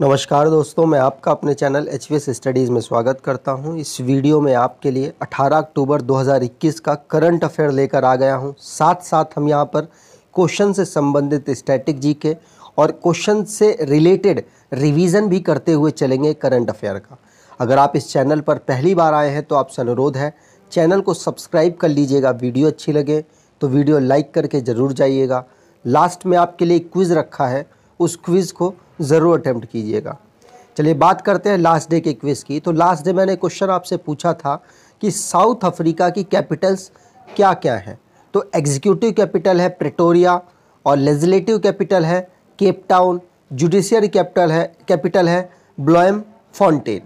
नमस्कार दोस्तों मैं आपका अपने चैनल एच स्टडीज़ में स्वागत करता हूं इस वीडियो में आपके लिए 18 अक्टूबर 2021 का करंट अफेयर लेकर आ गया हूं साथ साथ हम यहां पर क्वेश्चन से संबंधित स्टैटिक जी के और क्वेश्चन से रिलेटेड रिवीजन भी करते हुए चलेंगे करंट अफेयर का अगर आप इस चैनल पर पहली बार आए हैं तो आपसे अनुरोध है चैनल को सब्सक्राइब कर लीजिएगा वीडियो अच्छी लगे तो वीडियो लाइक करके ज़रूर जाइएगा लास्ट में आपके लिए क्विज़ रखा है उस क्विज़ को ज़रूर अटैम्प्ट कीजिएगा चलिए बात करते हैं लास्ट डे के क्विज़ की तो लास्ट डे मैंने क्वेश्चन आपसे पूछा था कि साउथ अफ्रीका की कैपिटल्स क्या क्या हैं तो एग्जीक्यूटिव कैपिटल है प्रिटोरिया और लेजिलेटिव कैपिटल है केप टाउन जुडिशियरी कैपिटल है कैपिटल है ब्लॉयम फाउंटेन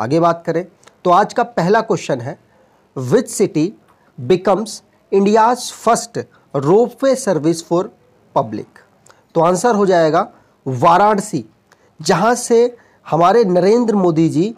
आगे बात करें तो आज का पहला क्वेश्चन है which city becomes India's first rope way service for public तो आंसर हो जाएगा वाराणसी जहाँ से हमारे नरेंद्र मोदी जी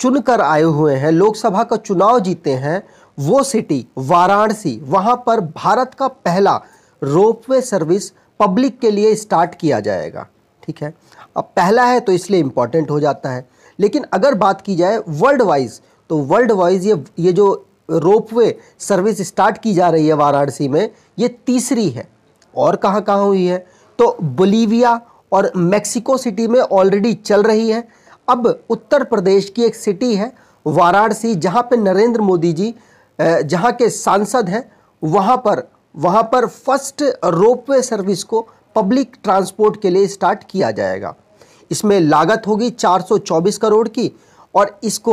चुनकर आए हुए हैं लोकसभा का चुनाव जीते हैं वो सिटी वाराणसी वहाँ पर भारत का पहला रोपवे सर्विस पब्लिक के लिए स्टार्ट किया जाएगा ठीक है अब पहला है तो इसलिए इम्पॉर्टेंट हो जाता है लेकिन अगर बात की जाए वर्ल्ड वाइज तो वर्ल्ड वाइज ये ये जो रोपवे सर्विस स्टार्ट की जा रही है वाराणसी में ये तीसरी है और कहाँ कहाँ हुई है तो बोलीविया और मेक्सिको सिटी में ऑलरेडी चल रही है अब उत्तर प्रदेश की एक सिटी है वाराणसी जहाँ पर नरेंद्र मोदी जी जहाँ के सांसद हैं वहाँ पर वहाँ पर फर्स्ट रोपवे सर्विस को पब्लिक ट्रांसपोर्ट के लिए स्टार्ट किया जाएगा इसमें लागत होगी 424 करोड़ की और इसको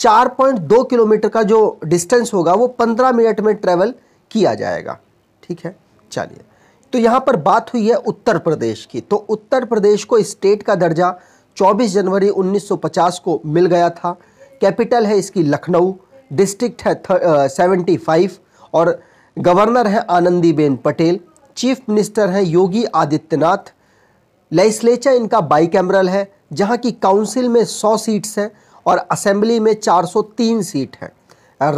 4.2 किलोमीटर का जो डिस्टेंस होगा वो 15 मिनट में ट्रेवल किया जाएगा ठीक है चलिए तो यहाँ पर बात हुई है उत्तर प्रदेश की तो उत्तर प्रदेश को स्टेट का दर्जा 24 जनवरी 1950 को मिल गया था कैपिटल है इसकी लखनऊ डिस्ट्रिक्ट है सेवेंटी फाइव और गवर्नर है आनंदीबेन पटेल चीफ मिनिस्टर हैं योगी आदित्यनाथ लेजिस्लेचर इनका बाईकैमरल है जहाँ की काउंसिल में 100 सीट्स हैं और असेंबली में 403 सीट हैं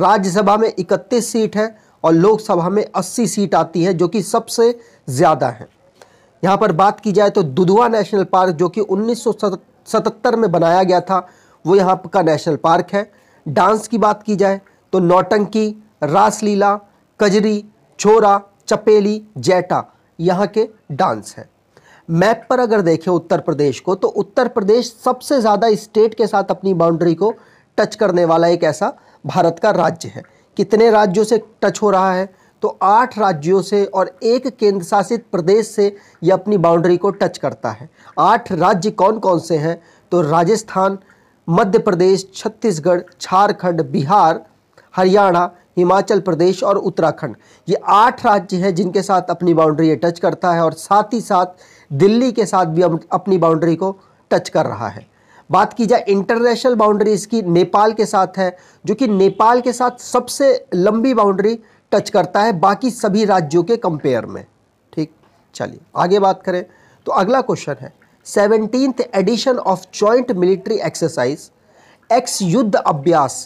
राज्यसभा में 31 सीट है और लोकसभा में 80 सीट आती है जो कि सबसे ज़्यादा हैं यहाँ पर बात की जाए तो दुधवा नेशनल पार्क जो कि 1977 में बनाया गया था वो यहाँ का नेशनल पार्क है डांस की बात की जाए तो नौटंकी रासलीला कजरी छोरा चपेली जैटा यहाँ के डांस हैं मैप पर अगर देखें उत्तर प्रदेश को तो उत्तर प्रदेश सबसे ज़्यादा स्टेट के साथ अपनी बाउंड्री को टच करने वाला एक ऐसा भारत का राज्य है कितने राज्यों से टच हो रहा है तो आठ राज्यों से और एक केंद्र शासित प्रदेश से ये अपनी बाउंड्री को टच करता है आठ राज्य कौन कौन से हैं तो राजस्थान मध्य प्रदेश छत्तीसगढ़ झारखंड बिहार हरियाणा हिमाचल प्रदेश और उत्तराखंड ये आठ राज्य हैं जिनके साथ अपनी बाउंड्री ये टच करता है और साथ ही साथ दिल्ली के साथ भी अपनी बाउंड्री को टच कर रहा है बात की जाए इंटरनेशनल बाउंड्री इसकी नेपाल के साथ है जो कि नेपाल के साथ सबसे लंबी बाउंड्री टच करता है बाकी सभी राज्यों के कंपेयर में ठीक चलिए आगे बात करें तो अगला क्वेश्चन है seventeenth edition of joint military exercise ex Yudh Abhyas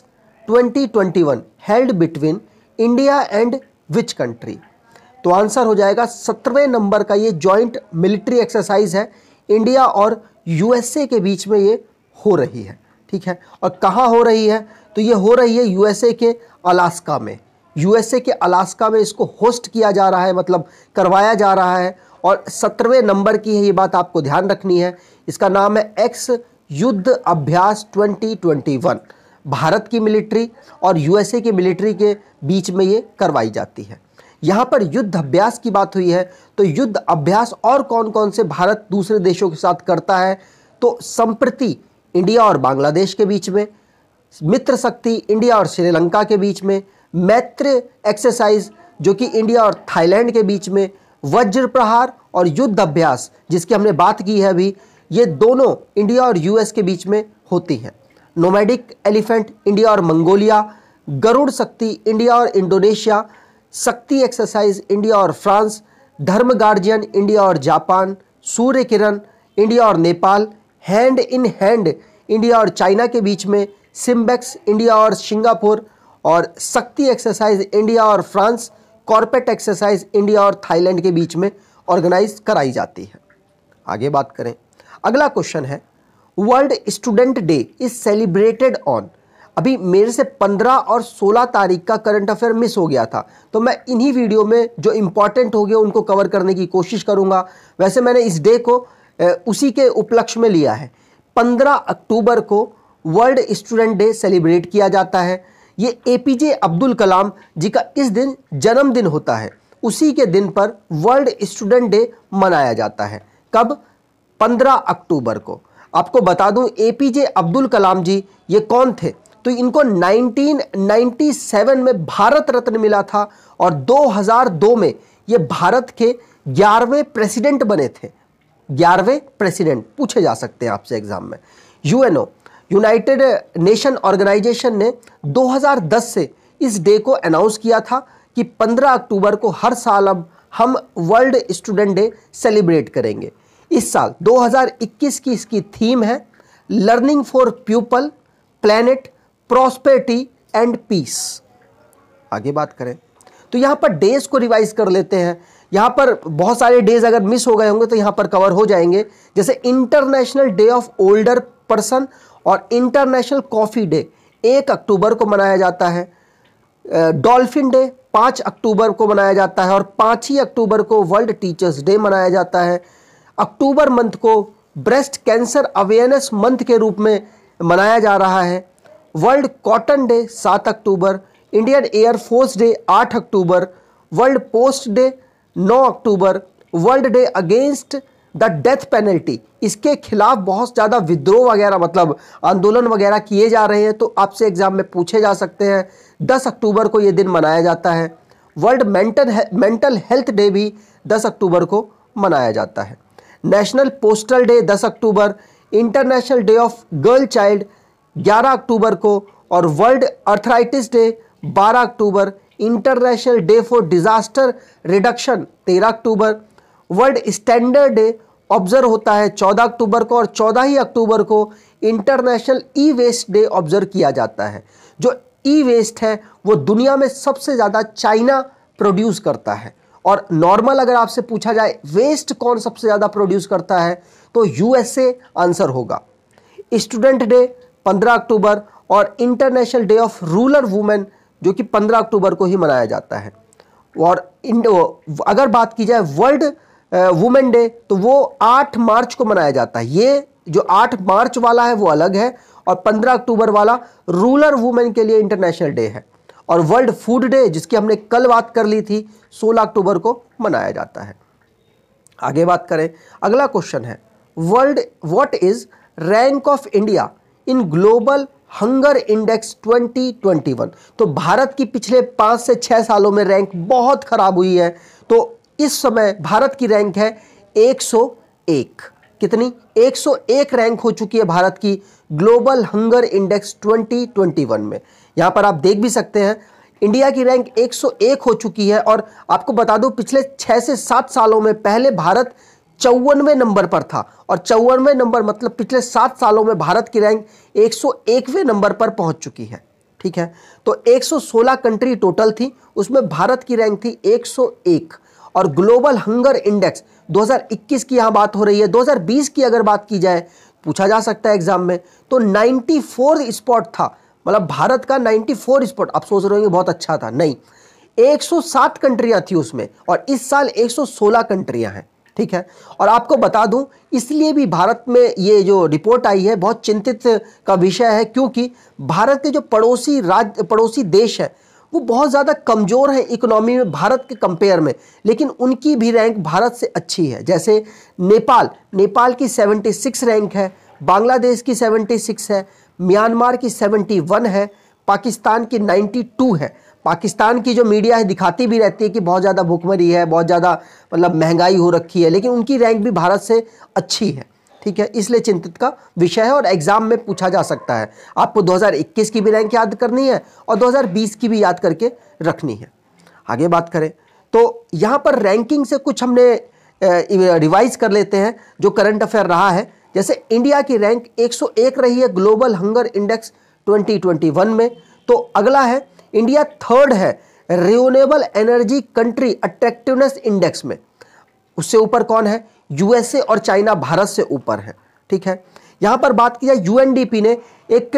2021 held between India and which country तो आंसर हो जाएगा सत्रहवें नंबर का ये जॉइंट मिलिट्री एक्सरसाइज है इंडिया और यूएसए के बीच में ये हो रही है ठीक है और कहाँ हो रही है तो ये हो रही है यूएसए के अलास्का में यूएसए के अलास्का में इसको होस्ट किया जा रहा है मतलब करवाया जा रहा है और सत्रहवें नंबर की है ये बात आपको ध्यान रखनी है इसका नाम है एक्स युद्ध अभ्यास 2021 भारत की मिलिट्री और यूएसए की मिलिट्री के बीच में ये करवाई जाती है यहाँ पर युद्ध अभ्यास की बात हुई है तो युद्ध अभ्यास और कौन कौन से भारत दूसरे देशों के साथ करता है तो संप्रति इंडिया और बांग्लादेश के बीच में मित्र शक्ति इंडिया और श्रीलंका के बीच में मैत्र एक्सरसाइज जो कि इंडिया और थाईलैंड के बीच में वज्र प्रहार और युद्ध अभ्यास जिसकी हमने बात की है अभी ये दोनों इंडिया और यूएस के बीच में होती हैं नोमैडिक एलिफेंट इंडिया और मंगोलिया गरुड़ शक्ति इंडिया और इंडोनेशिया शक्ति एक्सरसाइज इंडिया और फ्रांस धर्म गार्जियन इंडिया और जापान सूर्य किरण इंडिया और Nepal hand in hand India और चाइना के बीच में सिम्बेक्स इंडिया और सिंगापुर और शक्ति एक्सरसाइज इंडिया और फ्रांस कॉरपेट एक्सरसाइज इंडिया और थाईलैंड के बीच में ऑर्गेनाइज कराई जाती है आगे बात करें अगला क्वेश्चन है world student day is celebrated on अभी मेरे से 15 और 16 तारीख का करंट अफेयर मिस हो गया था तो मैं इन्हीं वीडियो में जो इम्पॉर्टेंट हो गए उनको कवर करने की कोशिश करूंगा वैसे मैंने इस डे को उसी के उपलक्ष्य में लिया है 15 अक्टूबर को वर्ल्ड स्टूडेंट डे सेलिब्रेट किया जाता है ये ए पी जे अब्दुल कलाम जी का इस दिन जन्मदिन होता है उसी के दिन पर वर्ल्ड स्टूडेंट डे मनाया जाता है कब 15 अक्टूबर को आपको बता दूं ए पी जे अब्दुल कलाम जी ये कौन थे तो इनको 1997 में भारत रत्न मिला था और 2002 में ये भारत के ग्यारहवें प्रेसिडेंट बने थे ग्यारहवें प्रेसिडेंट पूछे जा सकते हैं आपसे एग्जाम में यूएनओ यूनाइटेड नेशन ऑर्गेनाइजेशन ने 2010 से इस डे को अनाउंस किया था कि 15 अक्टूबर को हर साल अब हम वर्ल्ड स्टूडेंट डे सेलिब्रेट करेंगे इस साल 2021 की इसकी थीम है learning for people planet prosperity and peace आगे बात करें तो यहाँ पर डेज को रिवाइज कर लेते हैं यहाँ पर बहुत सारे डेज अगर मिस हो गए होंगे तो यहाँ पर कवर हो जाएंगे जैसे international day of older person और इंटरनेशनल कॉफ़ी डे एक अक्टूबर को मनाया जाता है डॉल्फिन डे पाँच अक्टूबर को मनाया जाता है और पाँच ही अक्टूबर को वर्ल्ड टीचर्स डे मनाया जाता है अक्टूबर मंथ को ब्रेस्ट कैंसर अवेयरनेस मंथ के रूप में मनाया जा रहा है वर्ल्ड कॉटन डे सात अक्टूबर इंडियन एयरफोर्स डे आठ अक्टूबर वर्ल्ड पोस्ट डे नौ अक्टूबर world day against the death penalty इसके खिलाफ बहुत ज़्यादा विद्रोह वगैरह मतलब आंदोलन वगैरह किए जा रहे हैं तो आपसे एग्ज़ाम में पूछे जा सकते हैं 10 अक्टूबर को ये दिन मनाया जाता है world mental mental health day भी 10 अक्टूबर को मनाया जाता है नेशनल पोस्टल डे 10 अक्टूबर international day of girl child 11 अक्टूबर को और वर्ल्ड अर्थराइटिस डे 12 अक्टूबर international day for disaster reduction 13 अक्टूबर वर्ल्ड स्टैंडर्ड डे ऑब्जर्व होता है 14 अक्टूबर को और 14 ही अक्टूबर को international e waste day observe किया जाता है जो ई वेस्ट है वो दुनिया में सबसे ज़्यादा चाइना प्रोड्यूस करता है और नॉर्मल अगर आपसे पूछा जाए वेस्ट कौन सबसे ज़्यादा प्रोड्यूस करता है तो यूएसए आंसर होगा स्टूडेंट डे 15 अक्टूबर और international day of rural women जो कि 15 अक्टूबर को ही मनाया जाता है और अगर बात की जाए वर्ल्ड वुमेन डे तो वो आठ मार्च को मनाया जाता है ये जो आठ मार्च वाला है वो अलग है और पंद्रह अक्टूबर वाला रूलर वुमेन के लिए इंटरनेशनल डे है और वर्ल्ड फूड डे जिसकी हमने कल बात कर ली थी सोलह अक्टूबर को मनाया जाता है आगे बात करें अगला क्वेश्चन है world what is rank of India in global hunger index 2021 तो भारत की पिछले पाँच से छः सालों में रैंक बहुत ख़राब हुई है तो इस समय भारत की रैंक है 101 कितनी 101 रैंक हो चुकी है भारत की ग्लोबल हंगर इंडेक्स 2021 में यहां पर आप देख भी सकते हैं इंडिया की रैंक 101 हो चुकी है और आपको बता दूं पिछले छह से सात सालों में पहले भारत चौवनवे नंबर पर था और चौवनवे नंबर मतलब पिछले सात सालों में भारत की रैंक 101वें नंबर पर पहुंच चुकी है ठीक है तो 116 कंट्री टोटल थी उसमें भारत की रैंक थी 101 और ग्लोबल हंगर इंडेक्स 2021 की यहाँ बात हो रही है 2020 की अगर बात की जाए पूछा जा सकता है एग्जाम में तो 94 स्पॉट था मतलब भारत का 94 स्पॉट आप सोच रहे होंगे बहुत अच्छा था नहीं 107 कंट्रियां थी उसमें और इस साल 116 कंट्रियां हैं ठीक है और आपको बता दूं इसलिए भी भारत में ये जो रिपोर्ट आई है बहुत चिंतित का विषय है क्योंकि भारत के जो पड़ोसी राज्य पड़ोसी देश है वो बहुत ज़्यादा कमज़ोर है इकोनॉमी में भारत के कंपेयर में लेकिन उनकी भी रैंक भारत से अच्छी है जैसे नेपाल नेपाल की 76 रैंक है बांग्लादेश की 76 है म्यांमार की 71 है पाकिस्तान की 92 है पाकिस्तान की जो मीडिया है दिखाती भी रहती है कि बहुत ज़्यादा भुखमरी है बहुत ज़्यादा मतलब महंगाई हो रखी है लेकिन उनकी रैंक भी भारत से अच्छी है ठीक है इसलिए चिंतित का विषय है और एग्जाम में पूछा जा सकता है आपको 2021 की भी रैंक याद करनी है और 2020 की भी याद करके रखनी है आगे बात करें तो यहाँ पर रैंकिंग से कुछ हमने रिवाइज कर लेते हैं जो करंट अफेयर रहा है जैसे इंडिया की रैंक 101 रही है ग्लोबल हंगर इंडेक्स 2021 में तो अगला है इंडिया थर्ड है renewable energy country attractiveness index में उससे ऊपर कौन है यूएसए और चाइना भारत से ऊपर है ठीक है यहां पर बात की जाए यूएनडीपी ने एक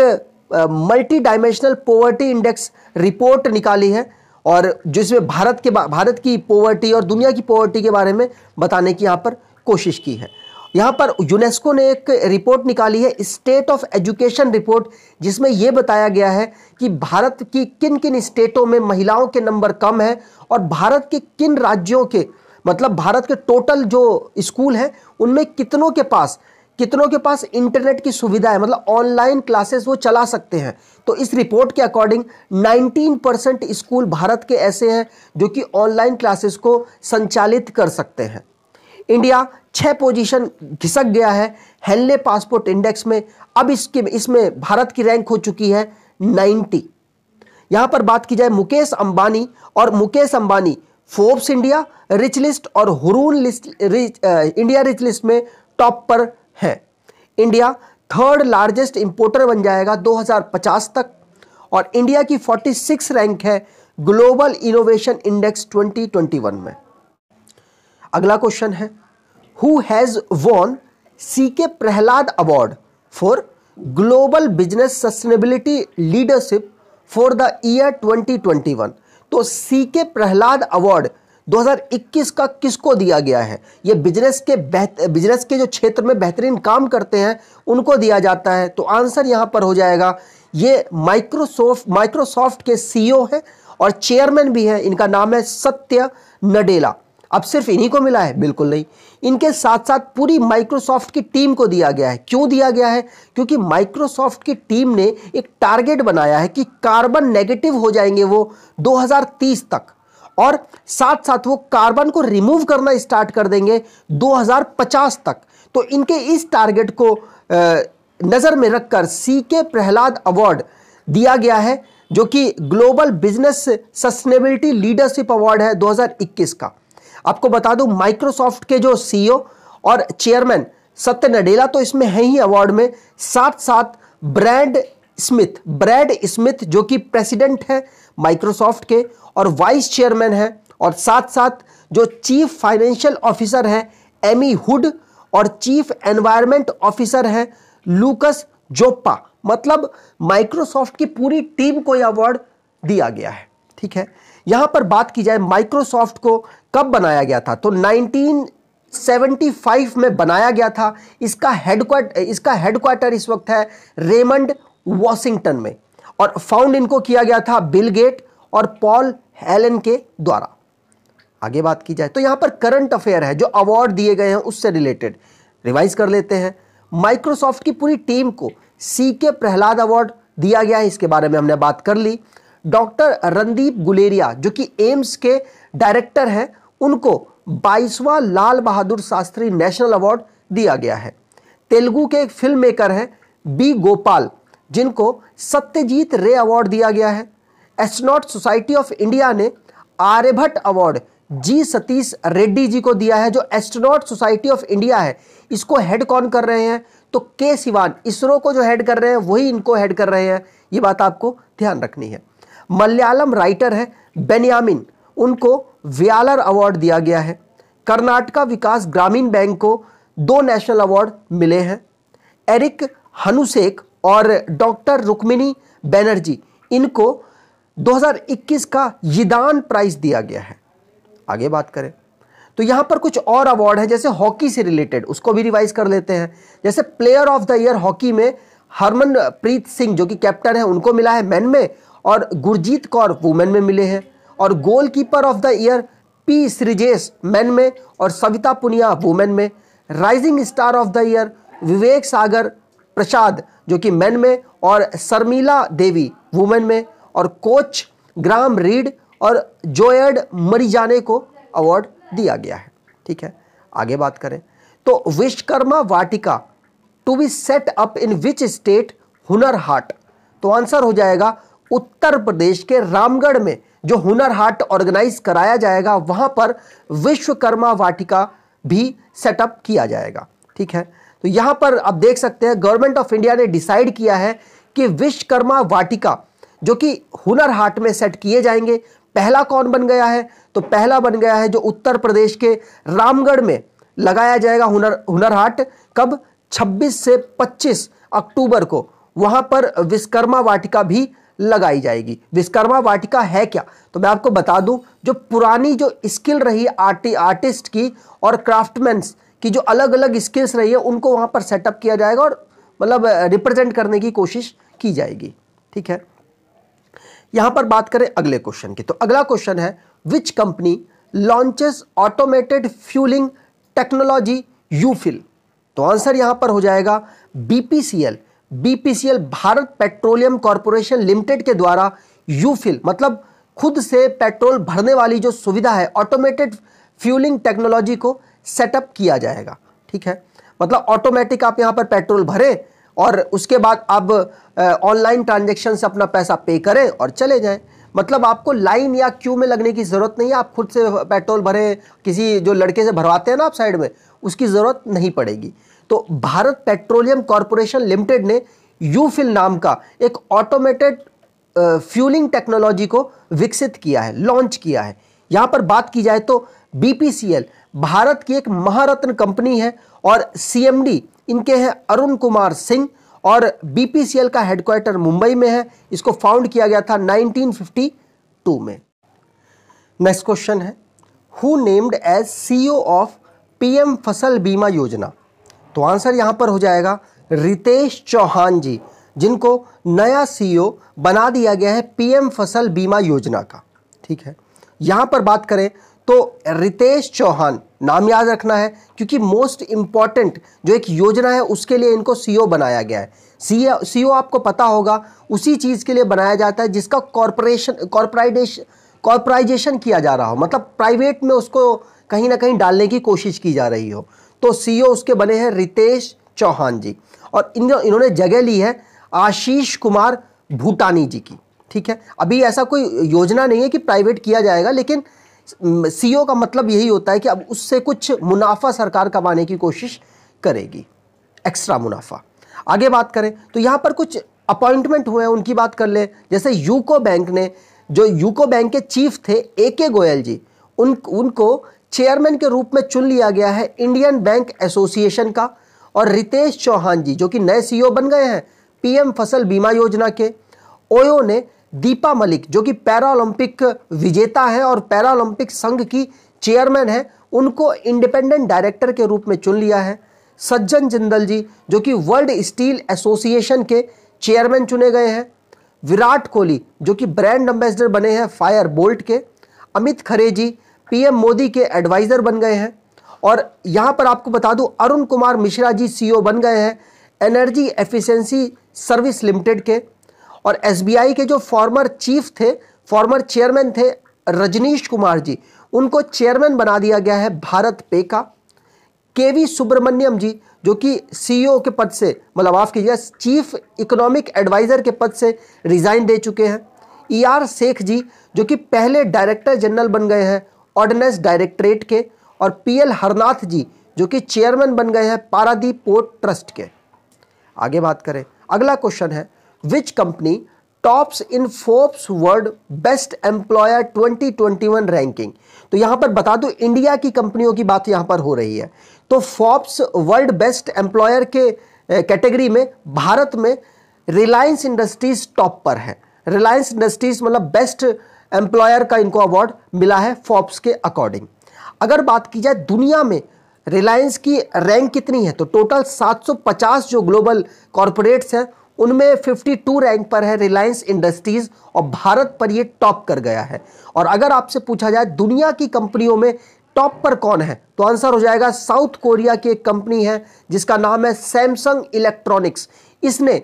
multi dimensional poverty index report निकाली है और जिसमें भारत के भारत की पोवर्टी और दुनिया की पोवर्टी के बारे में बताने की यहाँ पर कोशिश की है यहाँ पर यूनेस्को ने एक रिपोर्ट निकाली है स्टेट ऑफ एजुकेशन रिपोर्ट जिसमें यह बताया गया है कि भारत की किन किन स्टेटों में महिलाओं के नंबर कम है और भारत के किन राज्यों के मतलब भारत के टोटल जो स्कूल हैं उनमें कितनों के पास कितनों के पास इंटरनेट की सुविधा है मतलब ऑनलाइन क्लासेस वो चला सकते हैं तो इस रिपोर्ट के अकॉर्डिंग 19 परसेंट स्कूल भारत के ऐसे हैं जो कि ऑनलाइन क्लासेस को संचालित कर सकते हैं इंडिया छः पोजीशन घिसक गया है हेल्ले पासपोर्ट इंडेक्स में अब इसके इसमें भारत की रैंक हो चुकी है नाइन्टी यहाँ पर बात की जाए मुकेश अंबानी और Mukesh Ambani Forbes India rich list और Hurun list rich India rich list में टॉप पर है इंडिया थर्ड लार्जेस्ट इंपोर्टर बन जाएगा 2050 तक और इंडिया की 46 रैंक है ग्लोबल इनोवेशन इंडेक्स 2021 में अगला क्वेश्चन है who has won C K Prahalad award for global business sustainability leadership for the year 2021 तो सी के प्रहलाद अवार्ड 2021 का किसको दिया गया है ये बिजनेस के बिजनेस के जो क्षेत्र में बेहतरीन काम करते हैं उनको दिया जाता है तो आंसर यहाँ पर हो जाएगा ये माइक्रोसॉफ्ट माइक्रोसॉफ्ट के सीईओ e हैं और चेयरमैन भी हैं इनका नाम है सत्य नडेला अब सिर्फ इन्हीं को मिला है बिल्कुल नहीं इनके साथ साथ पूरी माइक्रोसॉफ्ट की टीम को दिया गया है क्यों दिया गया है क्योंकि माइक्रोसॉफ्ट की टीम ने एक टारगेट बनाया है कि कार्बन नेगेटिव हो जाएंगे वो 2030 तक और साथ साथ वो कार्बन को रिमूव करना स्टार्ट कर देंगे 2050 तक तो इनके इस टारगेट को नज़र में रखकर सी के प्रहलाद अवार्ड दिया गया है जो कि global business sustainability leadership award है 2021 का आपको बता दूं माइक्रोसॉफ्ट के जो सीईओ e और चेयरमैन सत्य नडेला तो इसमें है ही अवार्ड में साथ साथ ब्रैड स्मिथ ब्रैड स्मिथ जो कि प्रेसिडेंट है माइक्रोसॉफ्ट के और वाइस चेयरमैन है और साथ साथ जो चीफ फाइनेंशियल ऑफिसर है एमी हुड और चीफ एनवायरमेंट ऑफिसर है लूकस जोप्पा मतलब माइक्रोसॉफ्ट की पूरी टीम को यह अवार्ड दिया गया है ठीक है यहां पर बात की जाए माइक्रोसॉफ्ट को कब बनाया गया था तो 1975 में बनाया गया था इसका हेडक्वार्टर इसका हेडक्वार्टर इस वक्त है रेमंड वॉशिंगटन में और फाउंड इनको किया गया था बिल गेट और पॉल हेलन के द्वारा आगे बात की जाए तो यहां पर करंट अफेयर है जो अवार्ड दिए गए हैं उससे रिलेटेड रिवाइज कर लेते हैं माइक्रोसॉफ्ट की पूरी टीम को सी के प्रहलाद अवार्ड दिया गया है इसके बारे में हमने बात कर ली डॉक्टर रणदीप गुलेरिया जो कि एम्स के डायरेक्टर हैं उनको 22वां लाल बहादुर शास्त्री नेशनल अवार्ड दिया गया है तेलुगु के एक फिल्म मेकर हैं बी गोपाल जिनको सत्यजीत रे अवार्ड दिया गया है एस्ट्रोनॉट सोसाइटी ऑफ इंडिया ने आर्यभट्ट अवार्ड जी सतीश रेड्डी जी को दिया है जो एस्ट्रोनॉट सोसाइटी ऑफ इंडिया है इसको हेड कौन कर रहे हैं तो के सिवान इसरो को जो हेड कर रहे हैं वही इनको हेड कर रहे हैं ये बात आपको ध्यान रखनी है मलयालम राइटर है बेनियामिन उनको व्यालर अवार्ड दिया गया है कर्नाटका विकास ग्रामीण बैंक को दो नेशनल अवार्ड मिले हैं एरिक हनुसेक और डॉक्टर रुक्मिनी बैनर्जी इनको 2021 का यिदान प्राइज दिया गया है आगे बात करें तो यहाँ पर कुछ और अवार्ड है जैसे हॉकी से रिलेटेड उसको भी रिवाइज कर लेते हैं जैसे player of the year hockey में हरमनप्रीत सिंह जो कि कैप्टन है उनको मिला है मैन में और गुरजीत कौर वुमेन में मिले हैं और goalkeeper of the year P Sreejesh man में और सविता पुनिया वुमेन में rising star of the year Vivek Sagar Prasad जो कि मैन में और शर्मिला देवी वुमेन में और कोच ग्राम रीड और जोयड मरीजाने को अवार्ड दिया गया है ठीक है आगे बात करें तो Vishwakarma Vatika to be set up in which state Hunar Haat तो आंसर हो जाएगा उत्तर प्रदेश के रामगढ़ में जो हुनर हाट ऑर्गेनाइज कराया जाएगा वहां पर विश्वकर्मा वाटिका भी सेटअप किया जाएगा ठीक है तो यहां पर आप देख सकते हैं गवर्नमेंट ऑफ इंडिया ने डिसाइड किया है कि विश्वकर्मा वाटिका जो कि हुनर हाट में सेट किए जाएंगे पहला कौन बन गया है तो पहला बन गया है जो उत्तर प्रदेश के रामगढ़ में लगाया जाएगा हुनर हुनर हाट कब 26 से 25 अक्टूबर को वहां पर विश्वकर्मा वाटिका भी लगाई जाएगी विश्वकर्मा वाटिका है क्या तो मैं आपको बता दूं जो पुरानी जो स्किल रही आर्टि आर्टिस्ट की और क्राफ्टमैन्स की जो अलग अलग स्किल्स रही है उनको वहाँ पर सेटअप किया जाएगा और मतलब रिप्रेजेंट करने की कोशिश की जाएगी ठीक है यहाँ पर बात करें अगले क्वेश्चन की तो अगला क्वेश्चन है which company launches automated fueling technology UFill तो आंसर यहाँ पर हो जाएगा BPCL BPCL Bharat Petroleum corporation limited के द्वारा यूफिल मतलब खुद से पेट्रोल भरने वाली जो सुविधा है ऑटोमेटेड फ्यूलिंग टेक्नोलॉजी को सेटअप किया जाएगा ठीक है मतलब ऑटोमेटिक आप यहां पर पेट्रोल भरें और उसके बाद आप ऑनलाइन ट्रांजेक्शन से अपना पैसा पे करें और चले जाएं मतलब आपको लाइन या क्यू में लगने की ज़रूरत नहीं है आप खुद से पेट्रोल भरें किसी जो लड़के से भरवाते हैं ना आप साइड में उसकी ज़रूरत नहीं पड़ेगी तो भारत पेट्रोलियम कॉरपोरेशन लिमिटेड ने यूफिल नाम का एक ऑटोमेटेड फ्यूलिंग टेक्नोलॉजी को विकसित किया है लॉन्च किया है यहां पर बात की जाए तो बीपीसीएल भारत की एक महारत्न कंपनी है और सीएमडी इनके हैं अरुण कुमार सिंह और बीपीसीएल का हेडक्वार्टर मुंबई में है इसको फाउंड किया गया था 1952 में नेक्स्ट क्वेश्चन है who named as CEO of PM Fasal Bima योजना तो आंसर यहाँ पर हो जाएगा रितेश चौहान जी जिनको नया सीईओ e बना दिया गया है पीएम फसल बीमा योजना का ठीक है यहाँ पर बात करें तो रितेश चौहान नाम याद रखना है क्योंकि मोस्ट इम्पॉर्टेंट जो एक योजना है उसके लिए इनको सीईओ e बनाया गया है सी सीईओ e आपको पता होगा उसी चीज़ के लिए बनाया जाता है जिसका कॉरपोरेशन कॉरपोराइडेशन कॉरपोराइजेशन किया जा रहा हो मतलब प्राइवेट में उसको कहीं ना कहीं डालने की कोशिश की जा रही हो तो सीईओ e उसके बने हैं रितेश चौहान जी और इन इन्होंने जगह ली है आशीष कुमार भूटानी जी की ठीक है अभी ऐसा कोई योजना नहीं है कि प्राइवेट किया जाएगा लेकिन सीईओ e का मतलब यही होता है कि अब उससे कुछ मुनाफा सरकार कमाने की कोशिश करेगी एक्स्ट्रा मुनाफा आगे बात करें तो यहाँ पर कुछ अपॉइंटमेंट हुए हैं उनकी बात कर ले जैसे यूको बैंक ने जो यूको बैंक के चीफ थे ए के गोयल जी उन उनको चेयरमैन के रूप में चुन लिया गया है इंडियन बैंक एसोसिएशन का और रितेश चौहान जी जो कि नए सीईओ e बन गए हैं पीएम फसल बीमा योजना के ओयो ने दीपा मलिक जो कि पैरा ओलंपिक विजेता है और पैरा ओलंपिक संघ की चेयरमैन है उनको इंडिपेंडेंट डायरेक्टर के रूप में चुन लिया है सज्जन जिंदल जी जो कि वर्ल्ड स्टील एसोसिएशन के चेयरमैन चुने गए हैं विराट कोहली जो कि ब्रांड एम्बेसडर बने हैं फायर बोल्ट के अमित खरे जी पीएम मोदी के एडवाइज़र बन गए हैं और यहाँ पर आपको बता दूं अरुण कुमार मिश्रा जी सीईओ e बन गए हैं एनर्जी एफिशिएंसी सर्विस लिमिटेड के और एसबीआई के जो फॉर्मर चीफ थे फॉर्मर चेयरमैन थे रजनीश कुमार जी उनको चेयरमैन बना दिया गया है भारत पे का के वी सुब्रमण्यम जी जो कि सीईओ e के पद से मतलब माफ़ कीजिए चीफ इकोनॉमिक एडवाइज़र के पद से रिज़ाइन दे चुके हैं ई आर शेख जी जो कि पहले डायरेक्टर जनरल बन गए हैं ऑर्डिनेंस डायरेक्टरेट के और पीएल हरनाथ जी जो कि चेयरमैन बन गए हैं पारादीप पोर्ट ट्रस्ट के आगे बात करें अगला क्वेश्चन है which company tops in Forbes world best employer 2021 ranking तो यहां पर बता दूं इंडिया की कंपनियों की बात यहां पर हो रही है तो फोर्ब्स वर्ल्ड बेस्ट एम्प्लॉयर के कैटेगरी में भारत में रिलायंस इंडस्ट्रीज टॉप पर है रिलायंस इंडस्ट्रीज मतलब बेस्ट एम्प्लॉयर का इनको अवार्ड मिला है फॉप्स के अकॉर्डिंग अगर बात की जाए दुनिया में रिलायंस की रैंक कितनी है तो टोटल 750 जो ग्लोबल कॉरपोरेट्स हैं उनमें 52 रैंक पर है रिलायंस इंडस्ट्रीज़ और भारत पर ये टॉप कर गया है और अगर आपसे पूछा जाए दुनिया की कंपनियों में टॉप पर कौन है तो आंसर हो जाएगा साउथ कोरिया की एक कंपनी है जिसका नाम है सैमसंग इलेक्ट्रॉनिक्स इसने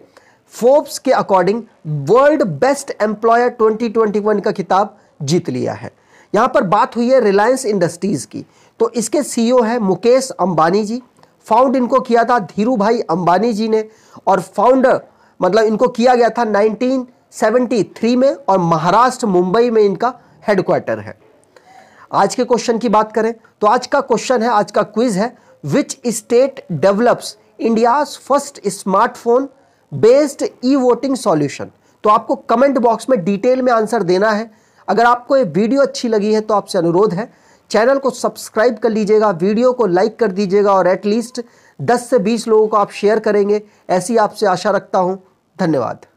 फोर्ब्स के अकॉर्डिंग वर्ल्ड बेस्ट एम्प्लॉयर 2021 का खिताब जीत लिया है यहां पर बात हुई है रिलायंस इंडस्ट्रीज की तो इसके सीईओ e है मुकेश अंबानी जी फाउंड इनको किया था धीरू भाई अंबानी जी ने और फाउंडर मतलब इनको किया गया था 1973 में और महाराष्ट्र मुंबई में इनका हेडक्वार्टर है आज के क्वेश्चन की बात करें तो आज का क्वेश्चन है आज का क्विज है which state develops India's first smartphone based e voting solution तो आपको कमेंट बॉक्स में डिटेल में आंसर देना है अगर आपको ये वीडियो अच्छी लगी है तो आपसे अनुरोध है चैनल को सब्सक्राइब कर लीजिएगा वीडियो को लाइक कर दीजिएगा और एटलीस्ट 10 से 20 लोगों को आप शेयर करेंगे ऐसी आपसे आशा रखता हूँ धन्यवाद